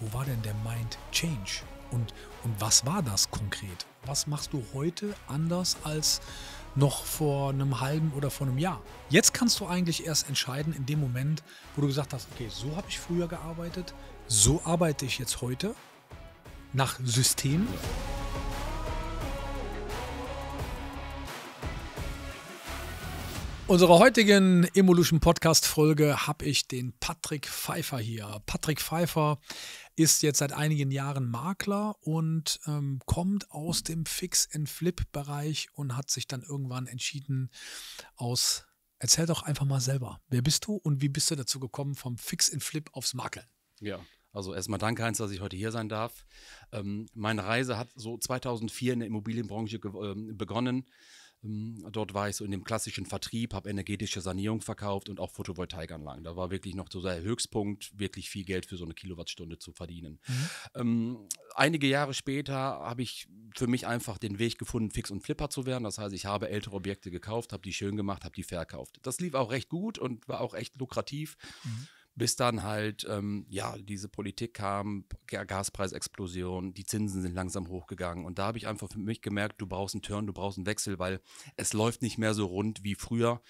wo war denn der Mind Change? Und, und was war das konkret? Was machst du heute anders als noch vor einem halben oder vor einem Jahr? Jetzt kannst du eigentlich erst entscheiden in dem Moment, wo du gesagt hast, okay, so habe ich früher gearbeitet, so arbeite ich jetzt heute nach System. unserer heutigen Evolution Podcast Folge habe ich den Patrick Pfeiffer hier. Patrick Pfeiffer ist jetzt seit einigen Jahren Makler und ähm, kommt aus dem Fix and Flip Bereich und hat sich dann irgendwann entschieden aus Erzähl doch einfach mal selber, wer bist du und wie bist du dazu gekommen vom Fix and Flip aufs Makeln? Ja. Also erstmal danke, Heinz, dass ich heute hier sein darf. Ähm, meine Reise hat so 2004 in der Immobilienbranche ähm, begonnen ähm, dort war ich so in dem klassischen Vertrieb, habe energetische Sanierung verkauft und auch Photovoltaikanlagen. Da war wirklich noch so der Höchstpunkt, wirklich viel Geld für so eine Kilowattstunde zu verdienen. Mhm. Ähm, einige Jahre später habe ich für mich einfach den Weg gefunden, Fix und Flipper zu werden. Das heißt, ich habe ältere Objekte gekauft, habe die schön gemacht, habe die verkauft. Das lief auch recht gut und war auch echt lukrativ. Mhm bis dann halt, ähm, ja, diese Politik kam, Gaspreisexplosion, die Zinsen sind langsam hochgegangen. Und da habe ich einfach für mich gemerkt, du brauchst einen Turn, du brauchst einen Wechsel, weil es läuft nicht mehr so rund wie früher.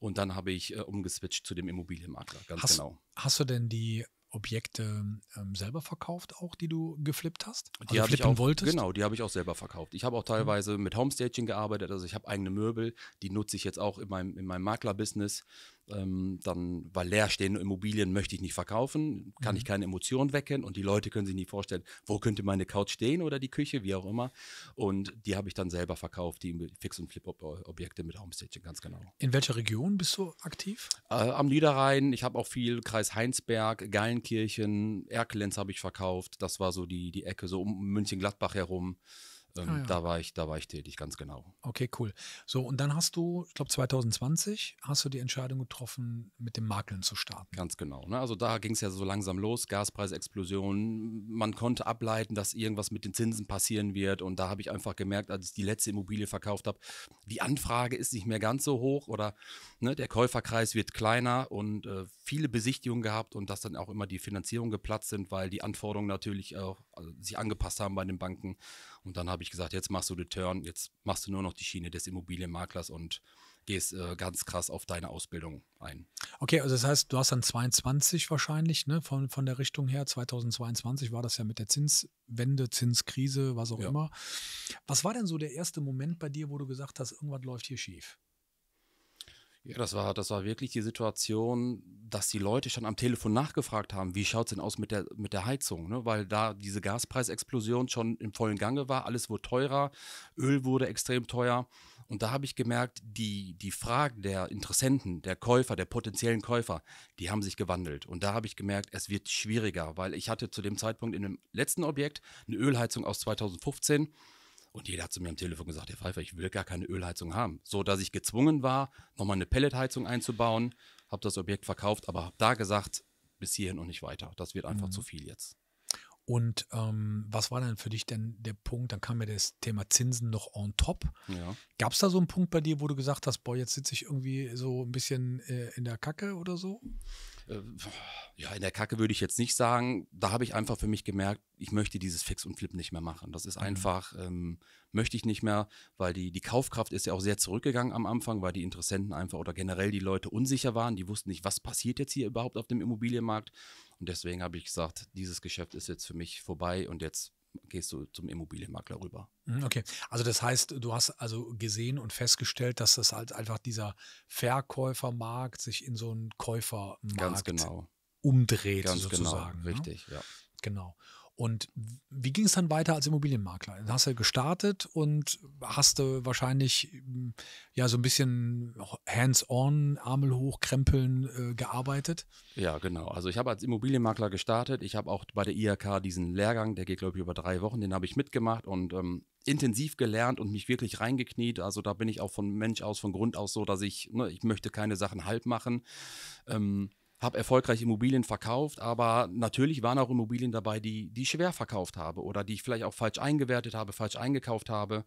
Und dann habe ich äh, umgeswitcht zu dem Immobilienmakler, ganz hast, genau. Hast du denn die Objekte ähm, selber verkauft, auch die du geflippt hast? Also die flippen auch, wolltest? Genau, die habe ich auch selber verkauft. Ich habe auch mhm. teilweise mhm. mit Homestaging gearbeitet, also ich habe eigene Möbel, die nutze ich jetzt auch in meinem, in meinem Makler-Business ähm, dann, weil leerstehende Immobilien möchte ich nicht verkaufen, kann mhm. ich keine Emotionen wecken und die Leute können sich nicht vorstellen, wo könnte meine Couch stehen oder die Küche, wie auch immer. Und die habe ich dann selber verkauft, die Fix- und Flip-Objekte mit Homestaging, ganz genau. In welcher Region bist du aktiv? Äh, am Niederrhein, ich habe auch viel Kreis Heinsberg, Geilenkirchen, Erkelenz habe ich verkauft, das war so die, die Ecke, so um München-Gladbach herum. Ähm, ah, ja. Da war ich, da war ich tätig, ganz genau. Okay, cool. So, und dann hast du, ich glaube 2020, hast du die Entscheidung getroffen, mit dem Makeln zu starten. Ganz genau. Ne? Also da ging es ja so langsam los, Gaspreisexplosion. Man konnte ableiten, dass irgendwas mit den Zinsen passieren wird. Und da habe ich einfach gemerkt, als ich die letzte Immobilie verkauft habe, die Anfrage ist nicht mehr ganz so hoch oder ne, der Käuferkreis wird kleiner und äh, viele Besichtigungen gehabt und dass dann auch immer die Finanzierung geplatzt sind, weil die Anforderungen natürlich auch also, sich angepasst haben bei den Banken. Und dann habe ich gesagt, jetzt machst du den Turn, jetzt machst du nur noch die Schiene des Immobilienmaklers und gehst äh, ganz krass auf deine Ausbildung ein. Okay, also das heißt, du hast dann 22 wahrscheinlich, ne, von, von der Richtung her. 2022 war das ja mit der Zinswende, Zinskrise, was auch ja. immer. Was war denn so der erste Moment bei dir, wo du gesagt hast, irgendwas läuft hier schief? Ja, das war, das war wirklich die Situation, dass die Leute schon am Telefon nachgefragt haben, wie schaut es denn aus mit der, mit der Heizung, ne? weil da diese Gaspreisexplosion schon im vollen Gange war, alles wurde teurer, Öl wurde extrem teuer. Und da habe ich gemerkt, die, die Fragen der Interessenten, der Käufer, der potenziellen Käufer, die haben sich gewandelt. Und da habe ich gemerkt, es wird schwieriger, weil ich hatte zu dem Zeitpunkt in dem letzten Objekt eine Ölheizung aus 2015 und jeder hat zu mir am Telefon gesagt, Herr Pfeiffer, ich will gar keine Ölheizung haben. So, dass ich gezwungen war, nochmal eine Pelletheizung einzubauen, habe das Objekt verkauft, aber habe da gesagt, bis hierhin und nicht weiter. Das wird einfach mhm. zu viel jetzt. Und ähm, was war dann für dich denn der Punkt? Dann kam ja das Thema Zinsen noch on top. Ja. Gab es da so einen Punkt bei dir, wo du gesagt hast, boah, jetzt sitze ich irgendwie so ein bisschen äh, in der Kacke oder so? Äh, ja, in der Kacke würde ich jetzt nicht sagen. Da habe ich einfach für mich gemerkt, ich möchte dieses Fix und Flip nicht mehr machen. Das ist mhm. einfach, ähm, möchte ich nicht mehr, weil die, die Kaufkraft ist ja auch sehr zurückgegangen am Anfang, weil die Interessenten einfach oder generell die Leute unsicher waren. Die wussten nicht, was passiert jetzt hier überhaupt auf dem Immobilienmarkt. Und deswegen habe ich gesagt, dieses Geschäft ist jetzt für mich vorbei und jetzt gehst du zum Immobilienmakler rüber. Mhm, okay, also das heißt, du hast also gesehen und festgestellt, dass das halt einfach dieser Verkäufermarkt sich in so einen Käufermarkt Ganz genau. umdreht Ganz genau, sozusagen. Genau. Richtig, ja. Genau. Und wie ging es dann weiter als Immobilienmakler? Dann hast du gestartet und hast du wahrscheinlich hm, ja so ein bisschen hands-on, Armel hochkrempeln äh, gearbeitet? Ja, genau. Also ich habe als Immobilienmakler gestartet. Ich habe auch bei der IHK diesen Lehrgang, der geht glaube ich über drei Wochen, den habe ich mitgemacht und ähm, intensiv gelernt und mich wirklich reingekniet. Also da bin ich auch von Mensch aus, von Grund aus so, dass ich, ne, ich möchte keine Sachen halb machen. Ähm, habe erfolgreich Immobilien verkauft, aber natürlich waren auch Immobilien dabei, die, die ich schwer verkauft habe oder die ich vielleicht auch falsch eingewertet habe, falsch eingekauft habe.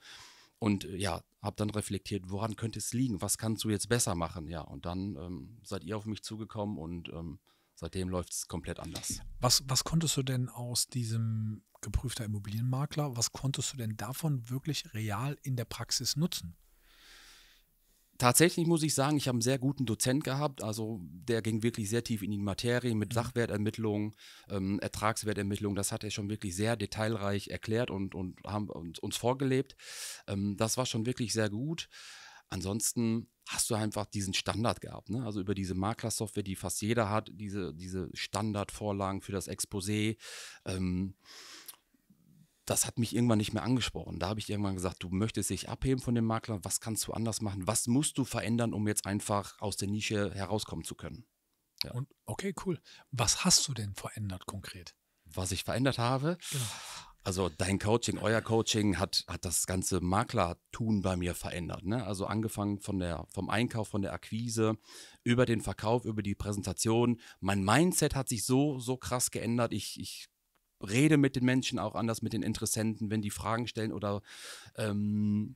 Und äh, ja, habe dann reflektiert, woran könnte es liegen? Was kannst du jetzt besser machen? Ja, und dann ähm, seid ihr auf mich zugekommen und ähm, seitdem läuft es komplett anders. Was, was konntest du denn aus diesem geprüfter Immobilienmakler, was konntest du denn davon wirklich real in der Praxis nutzen? Tatsächlich muss ich sagen, ich habe einen sehr guten Dozent gehabt. Also der ging wirklich sehr tief in die Materie mit mhm. Sachwertermittlungen, ähm, Ertragswertermittlungen. Das hat er schon wirklich sehr detailreich erklärt und, und haben uns, uns vorgelebt. Ähm, das war schon wirklich sehr gut. Ansonsten hast du einfach diesen Standard gehabt. Ne? Also über diese Makler-Software, die fast jeder hat, diese, diese Standardvorlagen für das Exposé. Ähm, das hat mich irgendwann nicht mehr angesprochen. Da habe ich irgendwann gesagt, du möchtest dich abheben von dem Makler, was kannst du anders machen, was musst du verändern, um jetzt einfach aus der Nische herauskommen zu können. Ja. Und, okay, cool. Was hast du denn verändert konkret? Was ich verändert habe? Genau. Also dein Coaching, euer Coaching hat, hat das ganze Maklertun bei mir verändert. Ne? Also angefangen von der, vom Einkauf, von der Akquise, über den Verkauf, über die Präsentation. Mein Mindset hat sich so, so krass geändert. Ich, ich rede mit den Menschen auch anders, mit den Interessenten, wenn die Fragen stellen oder ähm,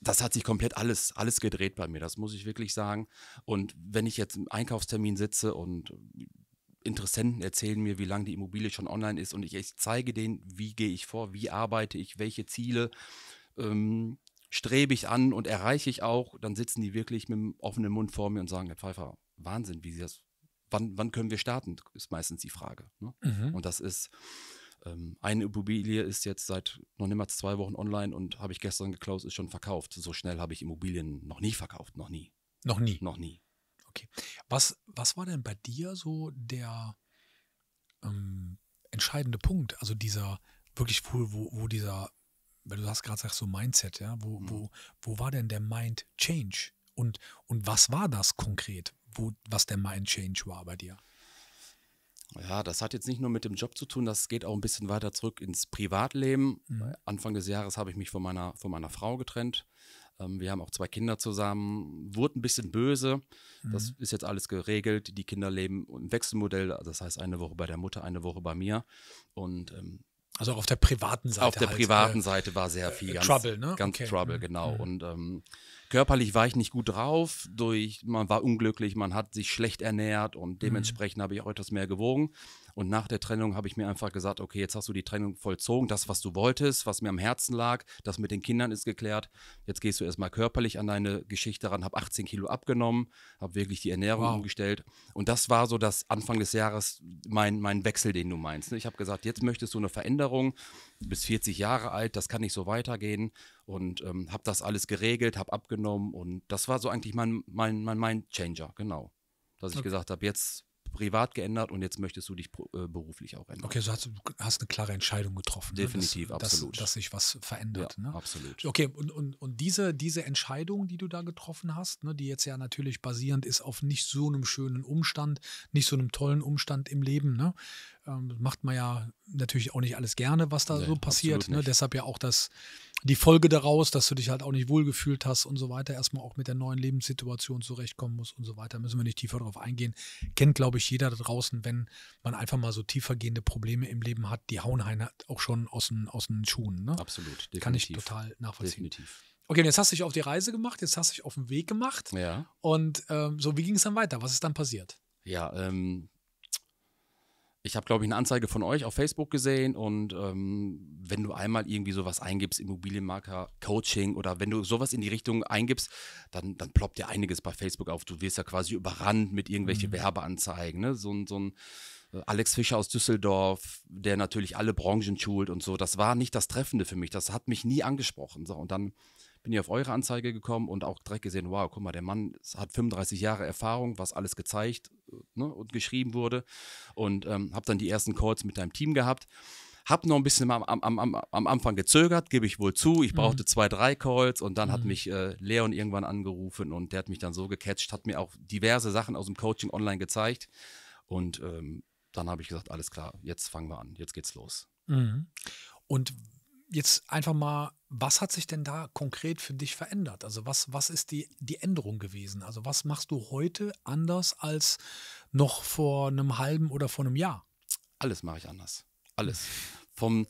das hat sich komplett alles, alles gedreht bei mir, das muss ich wirklich sagen. Und wenn ich jetzt im Einkaufstermin sitze und Interessenten erzählen mir, wie lange die Immobilie schon online ist und ich, ich zeige denen, wie gehe ich vor, wie arbeite ich, welche Ziele ähm, strebe ich an und erreiche ich auch, dann sitzen die wirklich mit dem offenen Mund vor mir und sagen, Herr Pfeiffer, Wahnsinn, wie Sie das, wann, wann können wir starten, ist meistens die Frage. Ne? Mhm. Und das ist, ähm, eine Immobilie ist jetzt seit noch niemals zwei Wochen online und habe ich gestern geklaut, ist schon verkauft. So schnell habe ich Immobilien noch nie verkauft, noch nie. Noch nie? Noch nie. Okay. Was, was war denn bei dir so der ähm, entscheidende Punkt? Also dieser wirklich, wo, wo, wo dieser, weil du hast gerade gesagt, so Mindset, ja, wo, mhm. wo, wo war denn der Mind Change? Und, und was war das konkret, wo, was der Mind Change war bei dir? Ja, das hat jetzt nicht nur mit dem Job zu tun, das geht auch ein bisschen weiter zurück ins Privatleben. Mhm. Anfang des Jahres habe ich mich von meiner, von meiner Frau getrennt. Ähm, wir haben auch zwei Kinder zusammen, wurde ein bisschen böse. Mhm. Das ist jetzt alles geregelt. Die Kinder leben im Wechselmodell, das heißt eine Woche bei der Mutter, eine Woche bei mir. Und ähm, also auf der privaten Seite. Auf der halt, privaten äh, Seite war sehr viel. Äh, ganz, Trouble, ne? Ganz okay. Trouble, mhm. genau. Mhm. Und ähm, körperlich war ich nicht gut drauf, durch, man war unglücklich, man hat sich schlecht ernährt und mhm. dementsprechend mhm. habe ich auch etwas mehr gewogen. Und nach der Trennung habe ich mir einfach gesagt, okay, jetzt hast du die Trennung vollzogen, das, was du wolltest, was mir am Herzen lag, das mit den Kindern ist geklärt. Jetzt gehst du erstmal körperlich an deine Geschichte ran, habe 18 Kilo abgenommen, habe wirklich die Ernährung wow. umgestellt. Und das war so das Anfang des Jahres mein, mein Wechsel, den du meinst. Ne? Ich habe gesagt, jetzt möchtest du eine Veränderung, du bist 40 Jahre alt, das kann nicht so weitergehen. Und ähm, habe das alles geregelt, habe abgenommen und das war so eigentlich mein, mein, mein Mind-Changer, genau dass ich okay. gesagt habe, jetzt privat geändert und jetzt möchtest du dich äh, beruflich auch ändern. Okay, so hast du hast eine klare Entscheidung getroffen. Ne? Definitiv, ne? dass, absolut. Dass, dass, sich was verändert. Ja, ne? Absolut. Okay, und, und, und diese, diese Entscheidung, die du da getroffen hast, ne, die jetzt ja natürlich basierend ist auf nicht so einem schönen Umstand, nicht so einem tollen Umstand im Leben, ne? Ähm, macht man ja natürlich auch nicht alles gerne, was da nee, so passiert. Ne? Deshalb ja auch das die Folge daraus, dass du dich halt auch nicht wohlgefühlt hast und so weiter, erstmal auch mit der neuen Lebenssituation zurechtkommen musst und so weiter, müssen wir nicht tiefer drauf eingehen. Kennt, glaube ich, jeder da draußen, wenn man einfach mal so tiefergehende Probleme im Leben hat, die hauen einen halt auch schon aus den, aus den Schuhen. Ne? Absolut, definitiv. Kann ich total nachvollziehen. Definitiv. Okay, und jetzt hast du dich auf die Reise gemacht, jetzt hast du dich auf den Weg gemacht. Ja. Und ähm, so, wie ging es dann weiter? Was ist dann passiert? Ja, ähm, ich habe, glaube ich, eine Anzeige von euch auf Facebook gesehen und ähm, wenn du einmal irgendwie sowas eingibst, Immobilienmarker, Coaching oder wenn du sowas in die Richtung eingibst, dann, dann ploppt dir einiges bei Facebook auf. Du wirst ja quasi überrannt mit irgendwelchen mhm. Werbeanzeigen. Ne? So, so ein äh, Alex Fischer aus Düsseldorf, der natürlich alle Branchen schult und so. Das war nicht das Treffende für mich. Das hat mich nie angesprochen. So, und dann bin ich auf eure Anzeige gekommen und auch direkt gesehen, wow, guck mal, der Mann hat 35 Jahre Erfahrung, was alles gezeigt äh, ne, und geschrieben wurde. Und ähm, habe dann die ersten Calls mit deinem Team gehabt. Hab noch ein bisschen am, am, am, am Anfang gezögert, gebe ich wohl zu. Ich mhm. brauchte mhm. zwei, drei Calls und dann mhm. hat mich äh, Leon irgendwann angerufen und der hat mich dann so gecatcht, hat mir auch diverse Sachen aus dem Coaching online gezeigt. Und ähm, dann habe ich gesagt, alles klar, jetzt fangen wir an, jetzt geht's los. Mhm. Und jetzt einfach mal was hat sich denn da konkret für dich verändert? Also was, was ist die, die Änderung gewesen? Also was machst du heute anders als noch vor einem halben oder vor einem Jahr? Alles mache ich anders. Alles. Vom,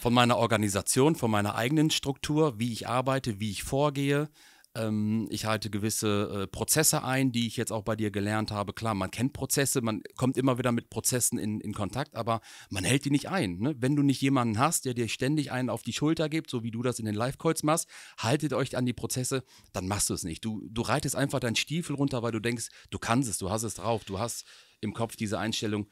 von meiner Organisation, von meiner eigenen Struktur, wie ich arbeite, wie ich vorgehe, ähm, ich halte gewisse äh, Prozesse ein, die ich jetzt auch bei dir gelernt habe. Klar, man kennt Prozesse, man kommt immer wieder mit Prozessen in, in Kontakt, aber man hält die nicht ein. Ne? Wenn du nicht jemanden hast, der dir ständig einen auf die Schulter gibt, so wie du das in den Live-Calls machst, haltet euch an die Prozesse, dann machst du es nicht. Du, du reitest einfach deinen Stiefel runter, weil du denkst, du kannst es, du hast es drauf, du hast im Kopf diese Einstellung,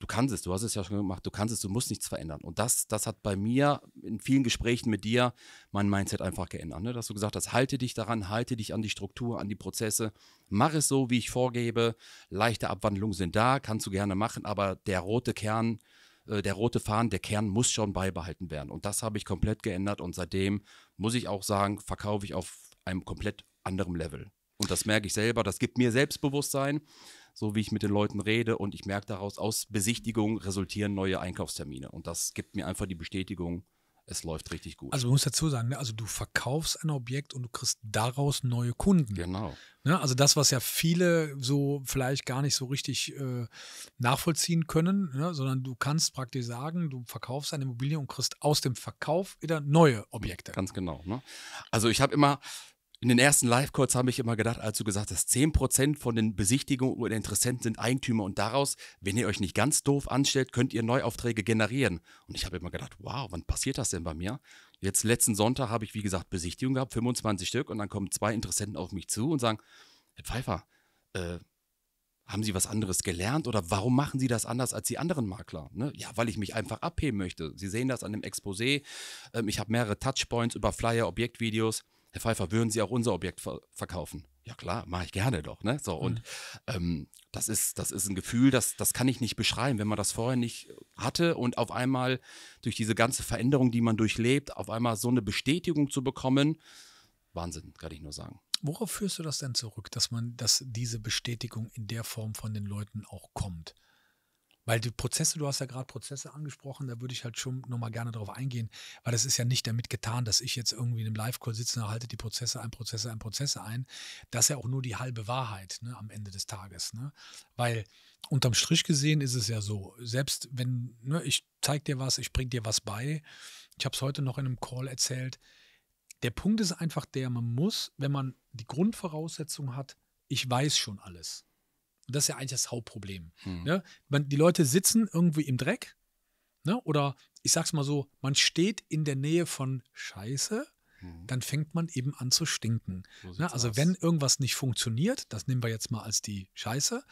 du kannst es, du hast es ja schon gemacht, du kannst es, du musst nichts verändern. Und das, das hat bei mir in vielen Gesprächen mit dir mein Mindset einfach geändert, ne? dass du gesagt hast, halte dich daran, halte dich an die Struktur, an die Prozesse, mach es so, wie ich vorgebe, leichte Abwandlungen sind da, kannst du gerne machen, aber der rote Kern, äh, der rote Faden, der Kern muss schon beibehalten werden. Und das habe ich komplett geändert und seitdem muss ich auch sagen, verkaufe ich auf einem komplett anderen Level. Und das merke ich selber. Das gibt mir Selbstbewusstsein, so wie ich mit den Leuten rede. Und ich merke daraus, aus Besichtigungen resultieren neue Einkaufstermine. Und das gibt mir einfach die Bestätigung, es läuft richtig gut. Also man muss dazu sagen, ne, also du verkaufst ein Objekt und du kriegst daraus neue Kunden. Genau. Ne, also das, was ja viele so vielleicht gar nicht so richtig äh, nachvollziehen können, ne, sondern du kannst praktisch sagen, du verkaufst eine Immobilie und kriegst aus dem Verkauf wieder neue Objekte. Ganz genau. Also ich habe immer in den ersten Live-Calls habe ich immer gedacht, als du gesagt hast, 10% von den Besichtigungen oder Interessenten sind Eigentümer und daraus, wenn ihr euch nicht ganz doof anstellt, könnt ihr Neuaufträge generieren. Und ich habe immer gedacht, wow, wann passiert das denn bei mir? Jetzt letzten Sonntag habe ich, wie gesagt, Besichtigung gehabt, 25 Stück, und dann kommen zwei Interessenten auf mich zu und sagen, Herr Pfeiffer, äh, haben Sie was anderes gelernt oder warum machen Sie das anders als die anderen Makler? Ne? Ja, weil ich mich einfach abheben möchte. Sie sehen das an dem Exposé. Ähm, ich habe mehrere Touchpoints über Flyer, Objektvideos. Herr Pfeiffer, würden Sie auch unser Objekt ver verkaufen? Ja klar, mache ich gerne doch. Ne? So, mhm. und ähm, das, ist, das ist ein Gefühl, das, das kann ich nicht beschreiben, wenn man das vorher nicht hatte und auf einmal durch diese ganze Veränderung, die man durchlebt, auf einmal so eine Bestätigung zu bekommen. Wahnsinn, kann ich nur sagen. Worauf führst du das denn zurück, dass man, dass diese Bestätigung in der Form von den Leuten auch kommt? Weil die Prozesse, du hast ja gerade Prozesse angesprochen, da würde ich halt schon nochmal gerne drauf eingehen, weil das ist ja nicht damit getan, dass ich jetzt irgendwie in einem Live-Call sitze und halte die Prozesse ein, Prozesse ein, Prozesse ein. Das ist ja auch nur die halbe Wahrheit ne, am Ende des Tages. Ne? Weil unterm Strich gesehen ist es ja so, selbst wenn ne, ich zeige dir was, ich bringe dir was bei, ich habe es heute noch in einem Call erzählt, der Punkt ist einfach der, man muss, wenn man die Grundvoraussetzung hat, ich weiß schon alles und das ist ja eigentlich das Hauptproblem. Mhm. Ne? Man, die Leute sitzen irgendwie im Dreck. Ne? Oder ich sag's mal so, man steht in der Nähe von Scheiße, mhm. dann fängt man eben an zu stinken. So ne? Also aus. wenn irgendwas nicht funktioniert, das nehmen wir jetzt mal als die Scheiße,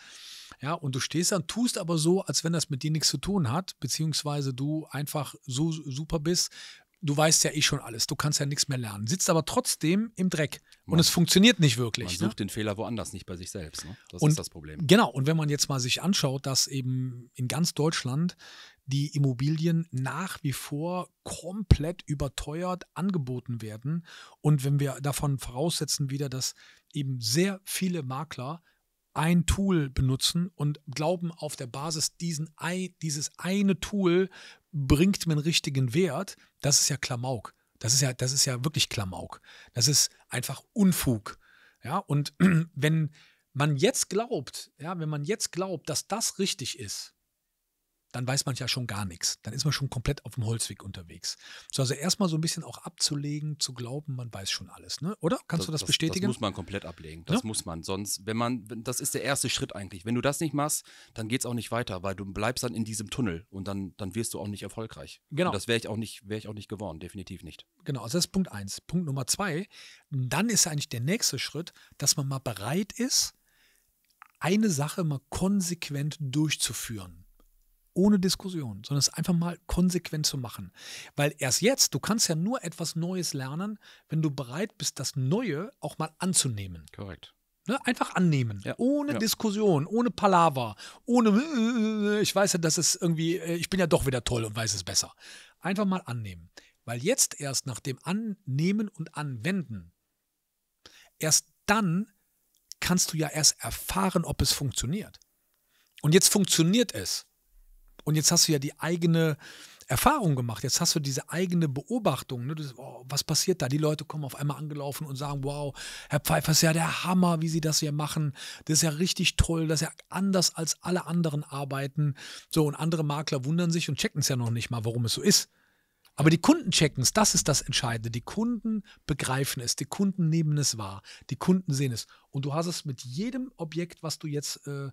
ja, und du stehst dann, tust aber so, als wenn das mit dir nichts zu tun hat, beziehungsweise du einfach so super bist, du weißt ja eh schon alles, du kannst ja nichts mehr lernen, sitzt aber trotzdem im Dreck man, und es funktioniert nicht wirklich. Man ne? sucht ne? den Fehler woanders, nicht bei sich selbst. Ne? Das und, ist das Problem. Genau, und wenn man jetzt mal sich anschaut, dass eben in ganz Deutschland die Immobilien nach wie vor komplett überteuert angeboten werden und wenn wir davon voraussetzen wieder, dass eben sehr viele Makler ein Tool benutzen und glauben auf der Basis diesen, dieses eine Tool bringt mir einen richtigen Wert, das ist ja Klamauk. Das ist ja, das ist ja wirklich Klamauk. Das ist einfach Unfug. Ja, und wenn man jetzt glaubt, ja, wenn man jetzt glaubt, dass das richtig ist, dann weiß man ja schon gar nichts. Dann ist man schon komplett auf dem Holzweg unterwegs. So, also erstmal so ein bisschen auch abzulegen, zu glauben, man weiß schon alles, ne? Oder? Kannst das, du das, das, bestätigen? Das muss man komplett ablegen. Das ja? muss man. Sonst, wenn man, das ist der erste Schritt eigentlich. Wenn du das nicht machst, dann geht es auch nicht weiter, weil du bleibst dann in diesem Tunnel und dann, dann wirst du auch nicht erfolgreich. Genau. Und das wäre ich auch nicht, wäre ich auch nicht geworden, definitiv nicht. Genau, also das ist Punkt eins. Punkt Nummer zwei, dann ist eigentlich der nächste Schritt, dass man mal bereit ist, eine Sache mal konsequent durchzuführen ohne Diskussion, sondern es einfach mal konsequent zu machen. Weil erst jetzt, du kannst ja nur etwas Neues lernen, wenn du bereit bist, das Neue auch mal anzunehmen. Korrekt. Ne? Einfach annehmen, ja. ohne ja. Diskussion, ohne Palaver, ohne, ich weiß ja, dass es irgendwie, äh, ich bin ja doch wieder toll und weiß es besser. Einfach mal annehmen. Weil jetzt erst nach dem Annehmen und Anwenden, erst dann kannst du ja erst erfahren, ob es funktioniert. Und jetzt funktioniert es. Und jetzt hast du ja die eigene Erfahrung gemacht. Jetzt hast du diese eigene Beobachtung. Ne? Das, oh, was passiert da? Die Leute kommen auf einmal angelaufen und sagen: Wow, Herr Pfeiffer ist ja der Hammer, wie Sie das hier machen. Das ist ja richtig toll. Das ist ja anders als alle anderen arbeiten. So, und andere Makler wundern sich und checken es ja noch nicht mal, warum es so ist. Aber die Kunden checken es, das ist das Entscheidende. Die Kunden begreifen es, die Kunden nehmen es wahr, die Kunden sehen es. Und du hast es mit jedem Objekt, was du jetzt äh,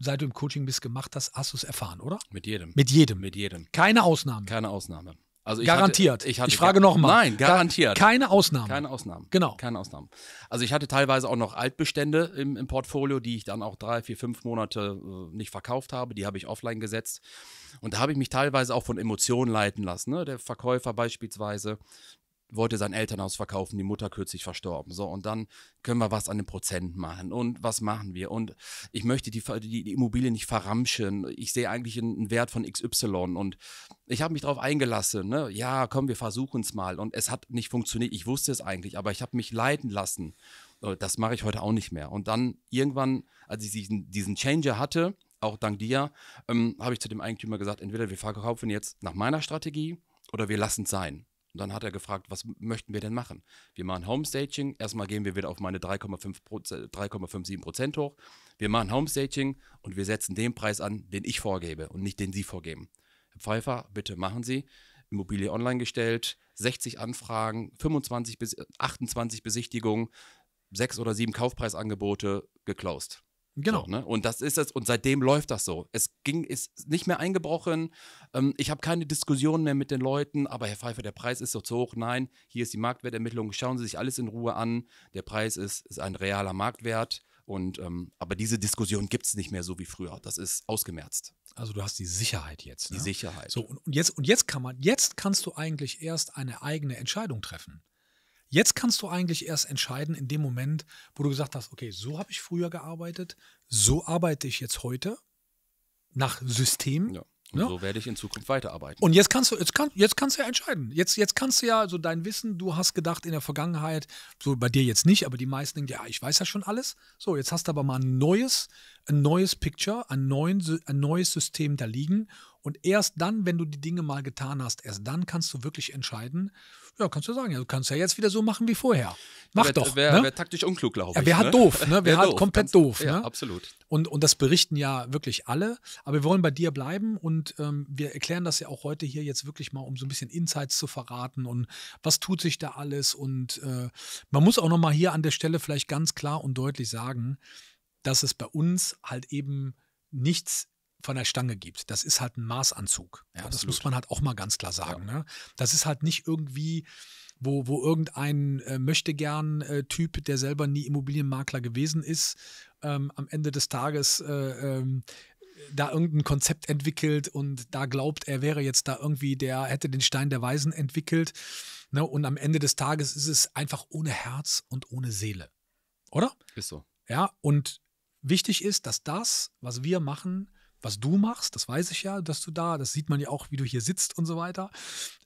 seit du im Coaching bist gemacht hast, hast du es erfahren, oder? Mit jedem. Mit jedem. Mit jedem. Keine Ausnahme. Keine Ausnahme. Also ich garantiert. Hatte, ich, hatte, ich, frage nochmal. Nein, garantiert. Keine Ausnahmen. Keine Ausnahmen. Genau. Keine Ausnahmen. Also ich hatte teilweise auch noch Altbestände im, im Portfolio, die ich dann auch drei, vier, fünf Monate äh, nicht verkauft habe. Die habe ich offline gesetzt. Und da habe ich mich teilweise auch von Emotionen leiten lassen. Ne? Der Verkäufer beispielsweise, wollte sein Elternhaus verkaufen, die Mutter kürzlich verstorben. So, und dann können wir was an den Prozent machen. Und was machen wir? Und ich möchte die, die, die Immobilie nicht verramschen. Ich sehe eigentlich einen Wert von XY. Und ich habe mich darauf eingelassen. Ne? Ja, komm, wir versuchen es mal. Und es hat nicht funktioniert. Ich wusste es eigentlich, aber ich habe mich leiten lassen. Das mache ich heute auch nicht mehr. Und dann irgendwann, als ich diesen, diesen Changer hatte, auch dank dir, ähm, habe ich zu dem Eigentümer gesagt, entweder wir verkaufen jetzt nach meiner Strategie oder wir lassen es sein. Und dann hat er gefragt, was möchten wir denn machen? Wir machen Homestaging. Erstmal gehen wir wieder auf meine 3,57 Prozent hoch. Wir machen Homestaging und wir setzen den Preis an, den ich vorgebe und nicht den Sie vorgeben. Herr Pfeiffer, bitte machen Sie. Immobilie online gestellt, 60 Anfragen, 25 bis 28 Besichtigungen, sechs oder sieben Kaufpreisangebote geclosed. Genau. So, ne? Und das ist es, und seitdem läuft das so. Es ging, ist nicht mehr eingebrochen. Ähm, ich habe keine Diskussion mehr mit den Leuten, aber Herr Pfeiffer, der Preis ist so zu hoch. Nein, hier ist die Marktwertermittlung. Schauen Sie sich alles in Ruhe an. Der Preis ist, ist ein realer Marktwert. Und ähm, aber diese Diskussion gibt es nicht mehr so wie früher. Das ist ausgemerzt. Also du hast die Sicherheit jetzt. Ne? Die Sicherheit. So, und jetzt, und jetzt kann man, jetzt kannst du eigentlich erst eine eigene Entscheidung treffen. Jetzt kannst du eigentlich erst entscheiden in dem Moment, wo du gesagt hast, okay, so habe ich früher gearbeitet, so arbeite ich jetzt heute nach System. Ja. Und ja? Ne? so werde ich in Zukunft weiterarbeiten. Und jetzt kannst du, jetzt, kann, jetzt kannst du ja entscheiden. Jetzt, jetzt kannst du ja so dein Wissen, du hast gedacht in der Vergangenheit, so bei dir jetzt nicht, aber die meisten denken, ja, ich weiß ja schon alles. So, jetzt hast du aber mal ein neues, ein neues Picture, ein, neuen, ein neues System da liegen und erst dann, wenn du die Dinge mal getan hast, erst dann kannst du wirklich entscheiden, ja, kannst du sagen, ja, du kannst ja jetzt wieder so machen wie vorher. Mach wär, doch. Wäre ne? wär taktisch unklug, glaube ich. Ja, wer ne? hat doof, ne? Wer hat doof, komplett ganz, doof. Ja, ne? absolut. Und, und das berichten ja wirklich alle. Aber wir wollen bei dir bleiben und ähm, wir erklären das ja auch heute hier jetzt wirklich mal, um so ein bisschen Insights zu verraten und was tut sich da alles. Und äh, man muss auch nochmal hier an der Stelle vielleicht ganz klar und deutlich sagen, dass es bei uns halt eben nichts von der Stange gibt. Das ist halt ein Maßanzug. Ja, das muss man halt auch mal ganz klar sagen. Ja. Ne? Das ist halt nicht irgendwie wo, wo irgendein äh, möchte gern äh, Typ, der selber nie Immobilienmakler gewesen ist, ähm, am Ende des Tages äh, ähm, da irgendein Konzept entwickelt und da glaubt, er wäre jetzt da irgendwie, der hätte den Stein der Weisen entwickelt. Ne? Und am Ende des Tages ist es einfach ohne Herz und ohne Seele. Oder? Ist so. Ja, und wichtig ist, dass das, was wir machen, was du machst, das weiß ich ja, dass du da, das sieht man ja auch, wie du hier sitzt und so weiter,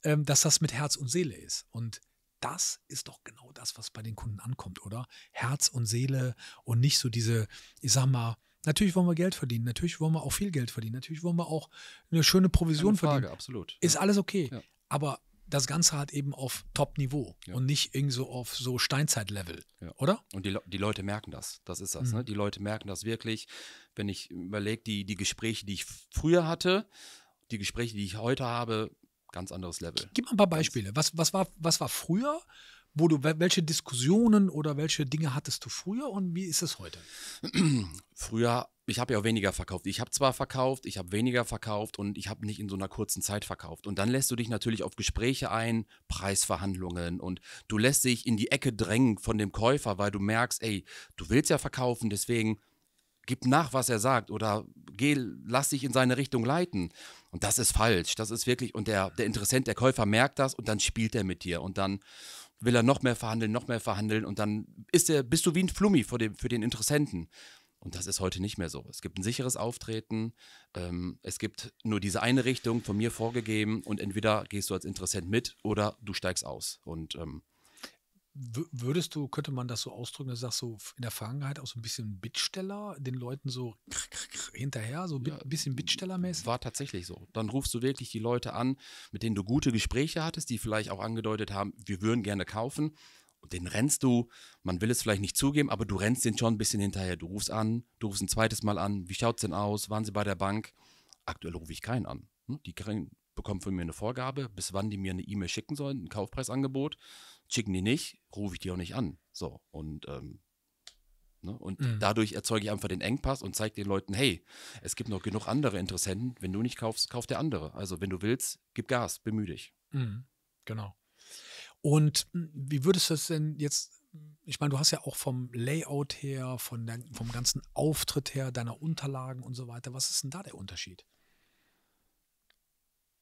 ähm, dass das mit Herz und Seele ist. Und das ist doch genau das, was bei den Kunden ankommt, oder? Herz und Seele und nicht so diese, ich sag mal, Natürlich wollen wir Geld verdienen, natürlich wollen wir auch viel Geld verdienen, natürlich wollen wir auch eine schöne Provision eine Frage, verdienen. absolut. Ist ja. alles okay. Ja. Aber das Ganze halt eben auf Top-Niveau ja. und nicht irgendwie so auf so Steinzeit-Level, oder? Und die, die Leute merken das, das ist das. Ne? Mhm. Ne? Die Leute merken das wirklich wenn ich überlege, die, die Gespräche, die ich früher hatte, die Gespräche, die ich heute habe, ganz anderes Level. Gib mal ein paar Beispiele. Was, was, war, was war früher? Wo du, welche Diskussionen oder welche Dinge hattest du früher und wie ist es heute? früher, ich habe ja auch weniger verkauft. Ich habe zwar verkauft, ich habe weniger verkauft und ich habe nicht in so einer kurzen Zeit verkauft. Und dann lässt du dich natürlich auf Gespräche ein, Preisverhandlungen und du lässt dich in die Ecke drängen von dem Käufer, weil du merkst, ey, du willst ja verkaufen, deswegen gib nach, was er sagt oder geh, lass dich in seine Richtung leiten. Und das ist falsch. Das ist wirklich, und der, der Interessent, der Käufer merkt das und dann spielt er mit dir und dann will er noch mehr verhandeln, noch mehr verhandeln und dann ist er, bist du wie ein Flummi für den, für den Interessenten. Und das ist heute nicht mehr so. Es gibt ein sicheres Auftreten. Ähm, es gibt nur diese eine Richtung von mir vorgegeben und entweder gehst du als Interessent mit oder du steigst aus. Und ähm, Würdest du, könnte man das so ausdrücken, dass du sagst, so in der Vergangenheit auch so ein bisschen Bittsteller, den Leuten so hinterher, so ein ja, bisschen Bittstellermäßig? War tatsächlich so. Dann rufst du wirklich die Leute an, mit denen du gute Gespräche hattest, die vielleicht auch angedeutet haben, wir würden gerne kaufen. Und Den rennst du, man will es vielleicht nicht zugeben, aber du rennst den schon ein bisschen hinterher. Du rufst an, du rufst ein zweites Mal an, wie schaut es denn aus, waren sie bei der Bank? Aktuell rufe ich keinen an. Ne? Die kriegen bekommen von mir eine Vorgabe, bis wann die mir eine E-Mail schicken sollen, ein Kaufpreisangebot. Schicken die nicht, rufe ich die auch nicht an. So, und ähm, Ne? Und mhm. dadurch erzeuge ich einfach den Engpass und zeige den Leuten, hey, es gibt noch genug andere Interessenten. Wenn du nicht kaufst, kauft der andere. Also wenn du willst, gib Gas, bemühe dich. Mhm. Genau. Und hm, wie würdest du es denn jetzt, ich meine, du hast ja auch vom Layout her, von der, vom ganzen Auftritt her, deiner Unterlagen und so weiter, was ist denn da der Unterschied?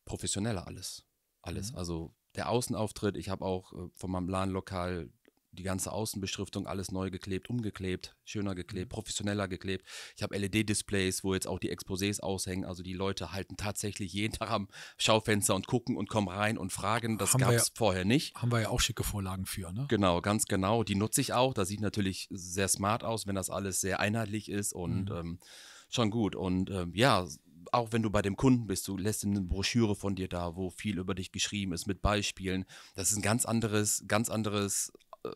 professioneller alles. Alles. Mhm. Also der Außenauftritt, ich habe auch äh, von meinem Ladenlokal die ganze Außenbeschriftung alles neu geklebt, umgeklebt, schöner geklebt, mhm. professioneller geklebt. Ich habe LED-Displays, wo jetzt auch die Exposés aushängen. Also die Leute halten tatsächlich jeden Tag am Schaufenster und gucken und kommen rein und fragen. Das gab es ja, vorher nicht. Haben wir ja auch schicke Vorlagen für, ne? Genau, ganz genau. Die nutze ich auch. Das sieht natürlich sehr smart aus, wenn das alles sehr einheitlich ist und mhm. ähm, schon gut. Und ähm, ja, auch wenn du bei dem Kunden bist, du lässt eine Broschüre von dir da, wo viel über dich geschrieben ist mit Beispielen. Das ist ein ganz anderes, ganz anderes, äh,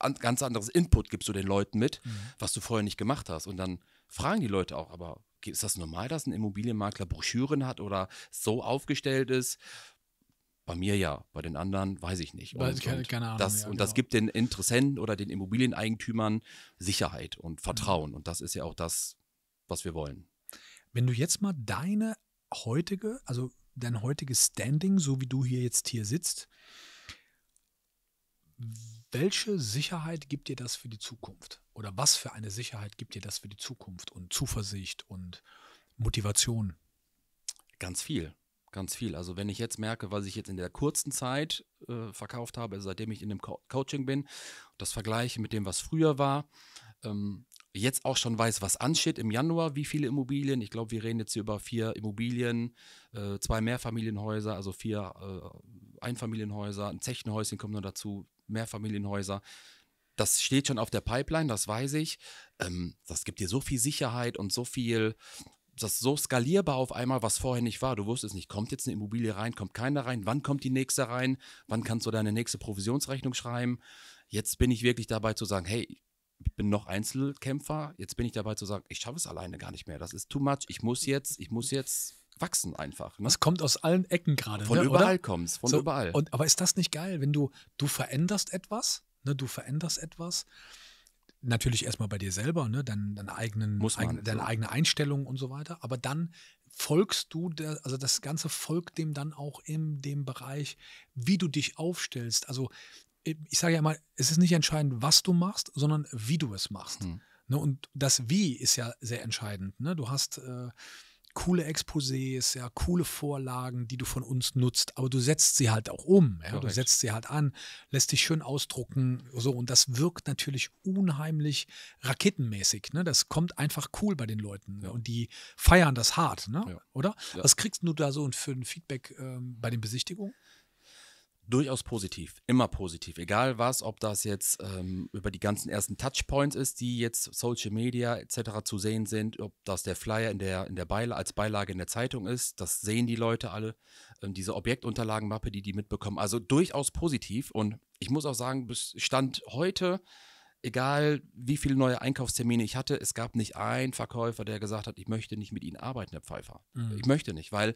an, ganz anderes Input gibst du den Leuten mit, mhm. was du vorher nicht gemacht hast. Und dann fragen die Leute auch, aber ist das normal, dass ein Immobilienmakler Broschüren hat oder so aufgestellt ist? Bei mir ja, bei den anderen weiß ich nicht. und, keine, keine Ahnung. Das, ja, und genau. das gibt den Interessenten oder den Immobilieneigentümern Sicherheit und Vertrauen. Mhm. Und das ist ja auch das, was wir wollen. Wenn du jetzt mal deine heutige, also dein heutiges Standing, so wie du hier jetzt hier sitzt, welche Sicherheit gibt dir das für die Zukunft? Oder was für eine Sicherheit gibt dir das für die Zukunft und Zuversicht und Motivation? Ganz viel, ganz viel. Also wenn ich jetzt merke, was ich jetzt in der kurzen Zeit äh, verkauft habe, also seitdem ich in dem Co Coaching bin, das vergleiche mit dem, was früher war, ähm, jetzt auch schon weiß, was ansteht im Januar, wie viele Immobilien. Ich glaube, wir reden jetzt hier über vier Immobilien, äh, zwei Mehrfamilienhäuser, also vier äh, Einfamilienhäuser, ein Zechenhäuschen kommt noch dazu, Mehrfamilienhäuser. Das steht schon auf der Pipeline, das weiß ich. Ähm, das gibt dir so viel Sicherheit und so viel das ist so skalierbar auf einmal, was vorher nicht war. Du wusstest nicht, kommt jetzt eine Immobilie rein, kommt keiner rein, wann kommt die nächste rein, wann kannst du deine nächste Provisionsrechnung schreiben. Jetzt bin ich wirklich dabei zu sagen, hey, ich bin noch Einzelkämpfer, jetzt bin ich dabei zu sagen, ich schaffe es alleine gar nicht mehr. Das ist too much. Ich muss jetzt, ich muss jetzt wachsen einfach. Ne? Das kommt aus allen Ecken gerade. Von ne, überall kommt von so, überall. Und, aber ist das nicht geil, wenn du, du veränderst etwas, ne, du veränderst etwas, natürlich erstmal bei dir selber, ne, dein, deine, eigenen, man, eigen, deine eigene Einstellung und so weiter, aber dann folgst du, der, also das Ganze folgt dem dann auch in dem Bereich, wie du dich aufstellst. Also ich sage ja immer, es ist nicht entscheidend, was du machst, sondern wie du es machst. Hm. Ne, und das Wie ist ja sehr entscheidend. Ne? Du hast äh, coole Exposés, ja, coole Vorlagen, die du von uns nutzt, aber du setzt sie halt auch um. Ja? Du setzt sie halt an, lässt dich schön ausdrucken. So, und das wirkt natürlich unheimlich raketenmäßig. Ne? Das kommt einfach cool bei den Leuten. Ne? Ja. Und die feiern das hart, ne? Ja. oder? Was kriegst du da so für ein Feedback ähm, bei den Besichtigungen? durchaus positiv, immer positiv. Egal was, ob das jetzt ähm, über die ganzen ersten Touchpoints ist, die jetzt Social Media etc. zu sehen sind, ob das der Flyer in der, in der Beile, als Beilage in der Zeitung ist, das sehen die Leute alle, ähm, diese Objektunterlagenmappe, die die mitbekommen. Also durchaus positiv und ich muss auch sagen, bis Stand heute, egal wie viele neue Einkaufstermine ich hatte, es gab nicht einen Verkäufer, der gesagt hat, ich möchte nicht mit Ihnen arbeiten, Herr Pfeiffer. Mhm. Ich möchte nicht, weil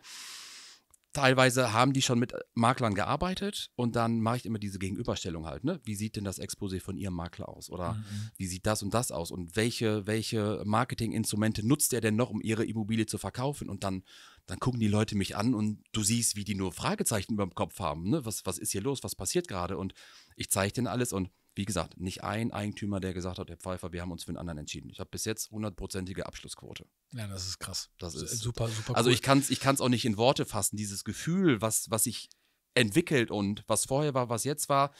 teilweise haben die schon mit äh, Maklern gearbeitet und dann mache ich immer diese Gegenüberstellung halt, ne? Wie sieht denn das Exposé von ihrem Makler aus? Oder mhm. wie sieht das und das aus? Und welche, welche Marketinginstrumente nutzt er denn noch, um ihre Immobilie zu verkaufen? Und dann, dann gucken die Leute mich an und du siehst, wie die nur Fragezeichen über dem Kopf haben, ne? Was, was ist hier los? Was passiert gerade? Und ich zeige denen alles und wie gesagt, nicht ein Eigentümer, der gesagt hat, Herr Pfeiffer, wir haben uns für einen anderen entschieden. Ich habe bis jetzt hundertprozentige Abschlussquote. Ja, das ist krass. Das ist super, super. Also ich kann es ich kann's auch nicht in Worte fassen, dieses Gefühl, was, was ich entwickelt und was vorher war, was jetzt war.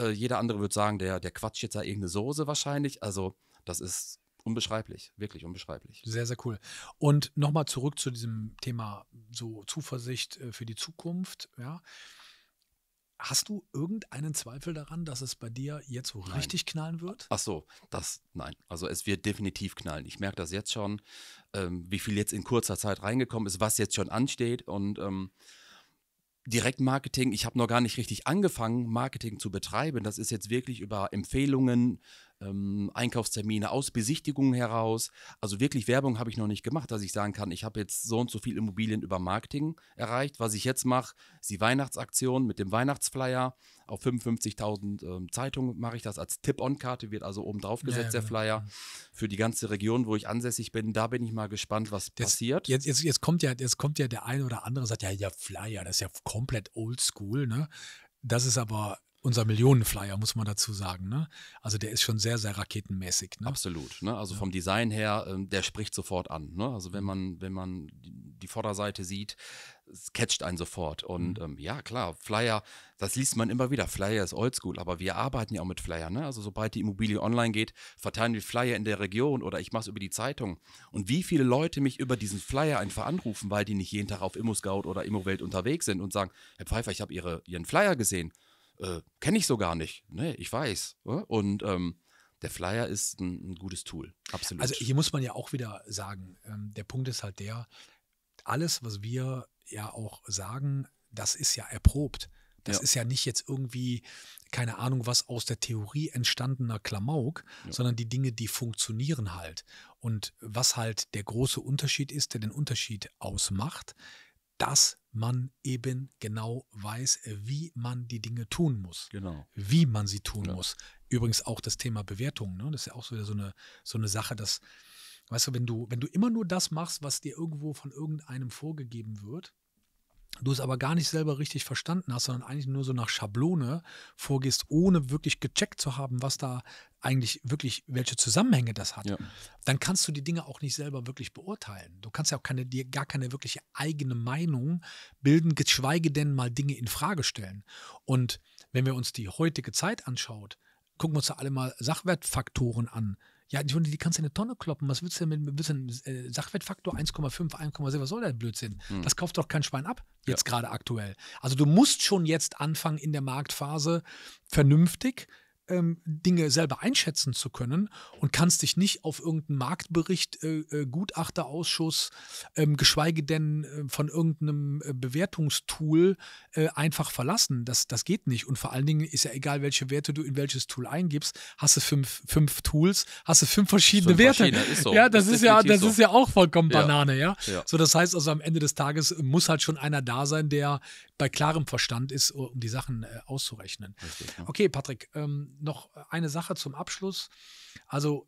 Äh, jeder andere würde sagen, der, der quatscht jetzt da irgendeine Soße wahrscheinlich. Also das ist unbeschreiblich, wirklich unbeschreiblich. Sehr, sehr cool. Und nochmal zurück zu diesem Thema so Zuversicht äh, für die Zukunft. Ja, Hast du irgendeinen Zweifel daran, dass es bei dir jetzt so nein. richtig knallen wird? Ach so, das nein. Also es wird definitiv knallen. Ich merke das jetzt schon, ähm, wie viel jetzt in kurzer Zeit reingekommen ist, was jetzt schon ansteht und ähm, Direktmarketing. Ich habe noch gar nicht richtig angefangen, Marketing zu betreiben. Das ist jetzt wirklich über Empfehlungen, ähm, Einkaufstermine aus Besichtigungen heraus. Also wirklich Werbung habe ich noch nicht gemacht, dass ich sagen kann, ich habe jetzt so und so viel Immobilien über Marketing erreicht. Was ich jetzt mache, ist die Weihnachtsaktion mit dem Weihnachtsflyer. Auf 55.000 ähm, Zeitungen mache ich das als Tip-on-Karte, wird also oben drauf gesetzt, ja, ja, der Flyer. Ja. Für die ganze Region, wo ich ansässig bin, da bin ich mal gespannt, was das, passiert. Jetzt, jetzt, jetzt, kommt ja, jetzt kommt ja der eine oder andere, sagt ja, ja, Flyer, das ist ja komplett oldschool, ne? Das ist aber unser Millionenflyer, muss man dazu sagen. Ne? Also der ist schon sehr, sehr raketenmäßig. Ne? Absolut. Ne? Also ja. vom Design her, ähm, der spricht sofort an. Ne? Also wenn mhm. man, wenn man die Vorderseite sieht, es catcht einen sofort. Und mhm. ähm, ja, klar, Flyer, das liest man immer wieder. Flyer ist oldschool, aber wir arbeiten ja auch mit Flyer. Ne? Also sobald die Immobilie online geht, verteilen wir Flyer in der Region oder ich mache es über die Zeitung. Und wie viele Leute mich über diesen Flyer einfach anrufen, weil die nicht jeden Tag auf Immo Scout oder Immo Welt unterwegs sind und sagen, Herr Pfeiffer, ich habe Ihren Flyer gesehen. Äh, kenne ich so gar nicht. Nee, ich weiß. Ne? Und ähm, der Flyer ist ein, ein, gutes Tool. Absolut. Also hier muss man ja auch wieder sagen, ähm, der Punkt ist halt der, alles, was wir ja auch sagen, das ist ja erprobt. Das ja. ist ja nicht jetzt irgendwie, keine Ahnung, was aus der Theorie entstandener Klamauk, ja. sondern die Dinge, die funktionieren halt. Und was halt der große Unterschied ist, der den Unterschied ausmacht, dass man eben genau weiß, wie man die Dinge tun muss. Genau. Wie man sie tun ja. muss. Übrigens auch das Thema Bewertung, ne? Das ist ja auch so so eine, so eine Sache, dass, weißt du, wenn du, wenn du immer nur das machst, was dir irgendwo von irgendeinem vorgegeben wird, du es aber gar nicht selber richtig verstanden hast, sondern eigentlich nur so nach Schablone vorgehst, ohne wirklich gecheckt zu haben, was da eigentlich wirklich, welche Zusammenhänge das hat, ja. dann kannst du die Dinge auch nicht selber wirklich beurteilen. Du kannst ja auch keine, dir gar keine wirkliche eigene Meinung bilden, geschweige denn mal Dinge in Frage stellen. Und wenn wir uns die heutige Zeit anschaut, gucken wir uns da alle mal Sachwertfaktoren an, ja, die kannst du in eine Tonne kloppen. Was willst du denn mit, willst äh, Sachwertfaktor 1,5, 1,6, was soll der Blödsinn? Hm. Das kauft doch kein Schwein ab, jetzt ja. gerade aktuell. Also du musst schon jetzt anfangen in der Marktphase vernünftig ähm, Dinge selber einschätzen zu können und kannst dich nicht auf irgendeinen Marktbericht, äh, äh Gutachterausschuss, ähm, geschweige denn äh, von irgendeinem äh, Bewertungstool äh, einfach verlassen. Das, das geht nicht. Und vor allen Dingen ist ja egal, welche Werte du in welches Tool eingibst, hast du fünf, fünf Tools, hast du fünf verschiedene fünf Werte. Verschiedene, so. Ja, das, das ist, ja, das so. ist ja auch vollkommen Banane, ja. ja. ja. So, das heißt also am Ende des Tages muss halt schon einer da sein, der bei klarem Verstand ist, um die Sachen äh, auszurechnen. Richtig, ja. Okay, Patrick, ähm, noch eine Sache zum Abschluss. Also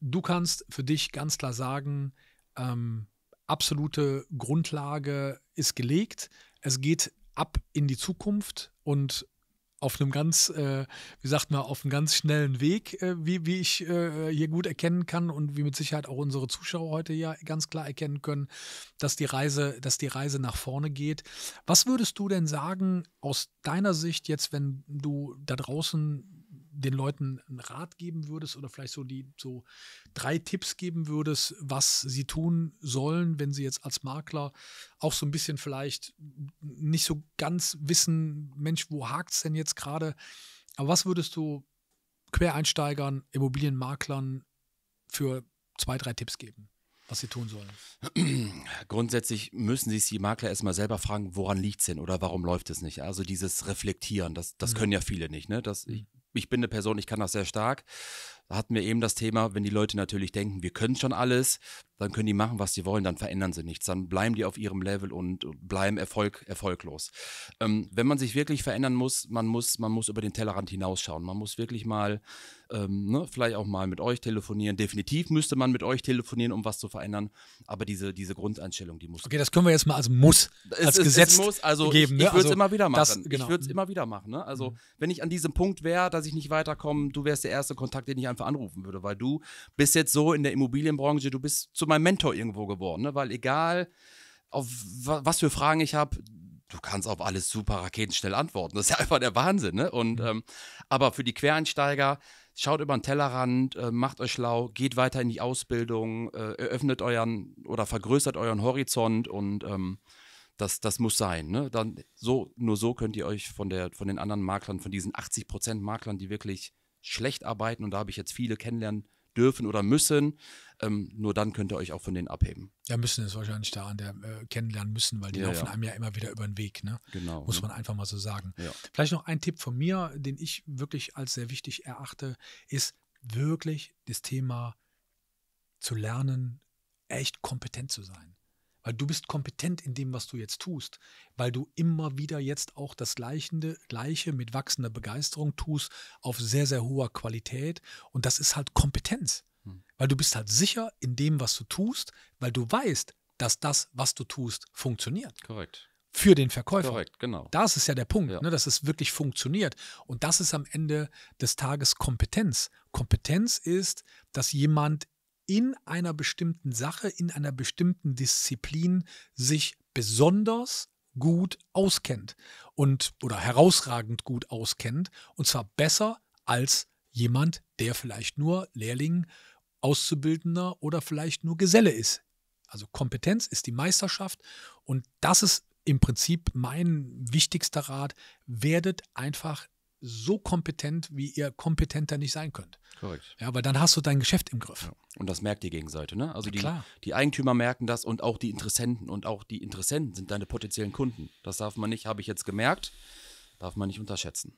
du kannst für dich ganz klar sagen, ähm, absolute Grundlage ist gelegt. Es geht ab in die Zukunft und auf einem ganz, äh, wie sagt man, auf einem ganz schnellen Weg, äh, wie, wie ich äh, hier gut erkennen kann und wie mit Sicherheit auch unsere Zuschauer heute ja ganz klar erkennen können, dass die Reise, dass die Reise nach vorne geht. Was würdest du denn sagen aus deiner Sicht jetzt, wenn du da draußen den Leuten einen Rat geben würdest oder vielleicht so die so drei Tipps geben würdest, was sie tun sollen, wenn sie jetzt als Makler auch so ein bisschen vielleicht nicht so ganz wissen, Mensch, wo hakt es denn jetzt gerade? Aber was würdest du Quereinsteigern, Immobilienmaklern für zwei, drei Tipps geben? was sie tun sollen? Grundsätzlich müssen sich die Makler erstmal selber fragen, woran liegt es denn oder warum läuft es nicht? Also dieses Reflektieren, das, das mhm. können ja viele nicht. Ne? Das, ich, mhm ich bin eine Person, ich kann das sehr stark. Da hatten wir eben das Thema, wenn die Leute natürlich denken, wir können schon alles, dann können die machen, was sie wollen, dann verändern sie nichts, dann bleiben die auf ihrem Level und bleiben Erfolg, erfolglos. Ähm, wenn man sich wirklich verändern muss, man muss, man muss über den Tellerrand hinausschauen. Man muss wirklich mal, ähm, ne, vielleicht auch mal mit euch telefonieren. Definitiv müsste man mit euch telefonieren, um was zu verändern. Aber diese, diese Grundeinstellung, die muss. Okay, das können wir jetzt mal als muss als es, Gesetz es muss, also geben. Ich, ne? ich würde es also immer wieder machen. Das, genau. Ich würde es immer wieder machen. Ne? Also mhm. wenn ich an diesem Punkt wäre, dass ich nicht weiterkomme, du wärst der erste Kontakt, den ich einfach anrufen würde, weil du bist jetzt so in der Immobilienbranche, du bist zum mein Mentor irgendwo geworden, ne? weil egal, auf was für Fragen ich habe, du kannst auf alles super raketenschnell antworten. Das ist ja einfach der Wahnsinn. Ne? Und, mhm. ähm, aber für die Quereinsteiger, schaut über den Tellerrand, äh, macht euch schlau, geht weiter in die Ausbildung, äh, eröffnet euren oder vergrößert euren Horizont und ähm, das, das muss sein. Ne? Dann, so, nur so könnt ihr euch von, der, von den anderen Maklern, von diesen 80 Prozent Maklern, die wirklich schlecht arbeiten, und da habe ich jetzt viele kennenlernen dürfen oder müssen, ähm, nur dann könnt ihr euch auch von denen abheben. Ja, müssen es wahrscheinlich daran der, äh, kennenlernen müssen, weil die ja, laufen ja. einem ja immer wieder über den Weg. Ne? Genau. Muss ne? man einfach mal so sagen. Ja. Vielleicht noch ein Tipp von mir, den ich wirklich als sehr wichtig erachte, ist wirklich das Thema zu lernen, echt kompetent zu sein. Weil du bist kompetent in dem, was du jetzt tust, weil du immer wieder jetzt auch das Gleichende, Gleiche mit wachsender Begeisterung tust, auf sehr, sehr hoher Qualität. Und das ist halt Kompetenz. Weil du bist halt sicher in dem, was du tust, weil du weißt, dass das, was du tust, funktioniert. Korrekt. Für den Verkäufer. Korrekt, genau. Das ist ja der Punkt, ja. Ne, dass es wirklich funktioniert. Und das ist am Ende des Tages Kompetenz. Kompetenz ist, dass jemand in einer bestimmten Sache, in einer bestimmten Disziplin sich besonders gut auskennt und oder herausragend gut auskennt. Und zwar besser als jemand, der vielleicht nur Lehrling Auszubildender oder vielleicht nur Geselle ist. Also Kompetenz ist die Meisterschaft und das ist im Prinzip mein wichtigster Rat. Werdet einfach so kompetent, wie ihr kompetenter nicht sein könnt. Korrekt. Ja, weil dann hast du dein Geschäft im Griff. Ja. Und das merkt die Gegenseite, ne? Also die, die, Eigentümer merken das und auch die Interessenten und auch die Interessenten sind deine potenziellen Kunden. Das darf man nicht, habe ich jetzt gemerkt, darf man nicht unterschätzen.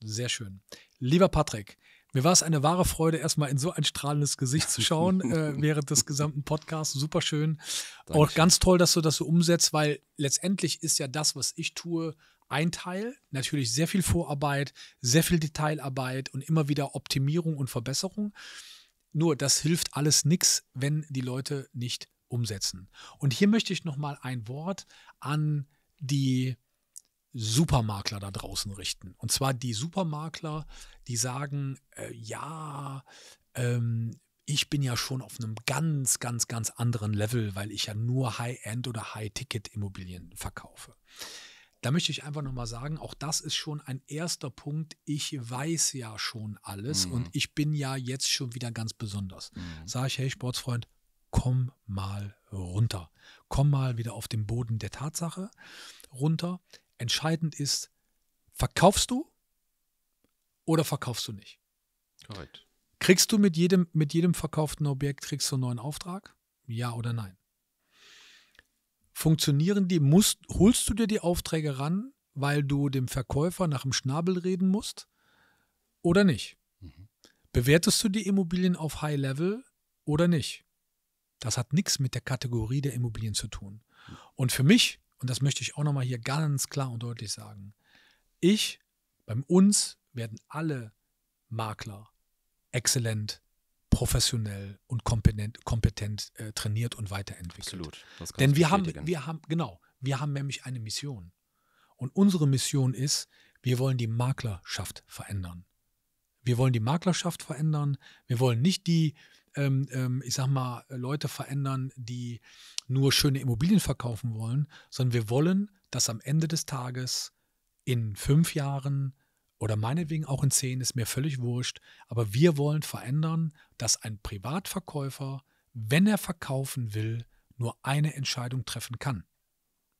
Sehr schön. Lieber Patrick, mir war es eine wahre Freude, erstmal in so ein strahlendes Gesicht zu schauen äh, während des gesamten Podcasts. Super schön. Auch ganz toll, dass du das so umsetzt, weil letztendlich ist ja das, was ich tue, ein Teil, natürlich sehr viel Vorarbeit, sehr viel Detailarbeit und immer wieder Optimierung und Verbesserung. Nur das hilft alles nichts, wenn die Leute nicht umsetzen. Und hier möchte ich nochmal ein Wort an die Supermakler da draußen richten. Und zwar die Supermakler, die sagen, äh, ja, ähm, ich bin ja schon auf einem ganz, ganz, ganz anderen Level, weil ich ja nur High-End oder High-Ticket-Immobilien verkaufe. Da möchte ich einfach nochmal sagen, auch das ist schon ein erster Punkt. Ich weiß ja schon alles mhm. und ich bin ja jetzt schon wieder ganz besonders. Mhm. Sage ich, hey Sportsfreund, komm mal runter. Komm mal wieder auf den Boden der Tatsache runter. Entscheidend ist, verkaufst du oder verkaufst du nicht? Korrekt. Kriegst du mit jedem, mit jedem verkauften Objekt kriegst du einen neuen Auftrag? Ja oder nein? Funktionieren die, musst, holst du dir die Aufträge ran, weil du dem Verkäufer nach dem Schnabel reden musst oder nicht? Mhm. Bewertest du die Immobilien auf High Level oder nicht? Das hat nichts mit der Kategorie der Immobilien zu tun. Mhm. Und für mich und das möchte ich auch nochmal hier ganz klar und deutlich sagen, ich, beim uns werden alle Makler exzellent, professionell und kompetent, kompetent äh, trainiert und weiterentwickelt. Absolut. Das Denn wir haben, wir haben, genau, wir haben nämlich eine Mission. Und unsere Mission ist, wir wollen die Maklerschaft verändern. Wir wollen die Maklerschaft verändern. Wir wollen nicht die, ähm, ähm, ich sag mal, Leute verändern, die nur schöne Immobilien verkaufen wollen, sondern wir wollen, dass am Ende des Tages in fünf Jahren oder meinetwegen auch in zehn, ist mir völlig wurscht, aber wir wollen verändern, dass ein Privatverkäufer, wenn er verkaufen will, nur eine Entscheidung treffen kann,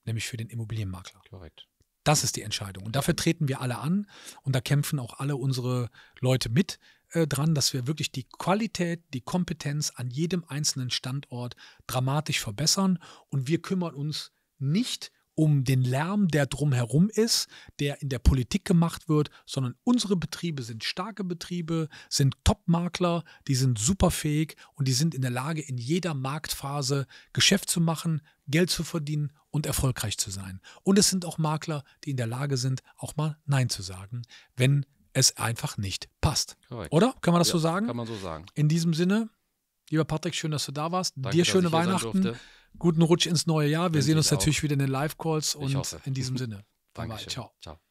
nämlich für den Immobilienmakler. Korrekt. Das ist die Entscheidung. Und dafür treten wir alle an und da kämpfen auch alle unsere Leute mit, äh, dran, dass wir wirklich die Qualität, die Kompetenz an jedem einzelnen Standort dramatisch verbessern. Und wir kümmern uns nicht um den Lärm, der drumherum ist, der in der Politik gemacht wird, sondern unsere Betriebe sind starke Betriebe, sind Top-Makler, die sind superfähig und die sind in der Lage, in jeder Marktphase Geschäft zu machen, Geld zu verdienen und erfolgreich zu sein. Und es sind auch Makler, die in der Lage sind, auch mal Nein zu sagen, wenn es einfach nicht passt. Korrekt. Oder? Kann man das ja, so sagen? Kann man so sagen. In diesem Sinne, lieber Patrick, schön, dass du da warst. Danke, Dir schöne Weihnachten. Guten Rutsch ins neue Jahr. Wir Wenn sehen uns natürlich auch. wieder in den Live-Calls und in diesem Sinne. bye. Ciao. Ciao.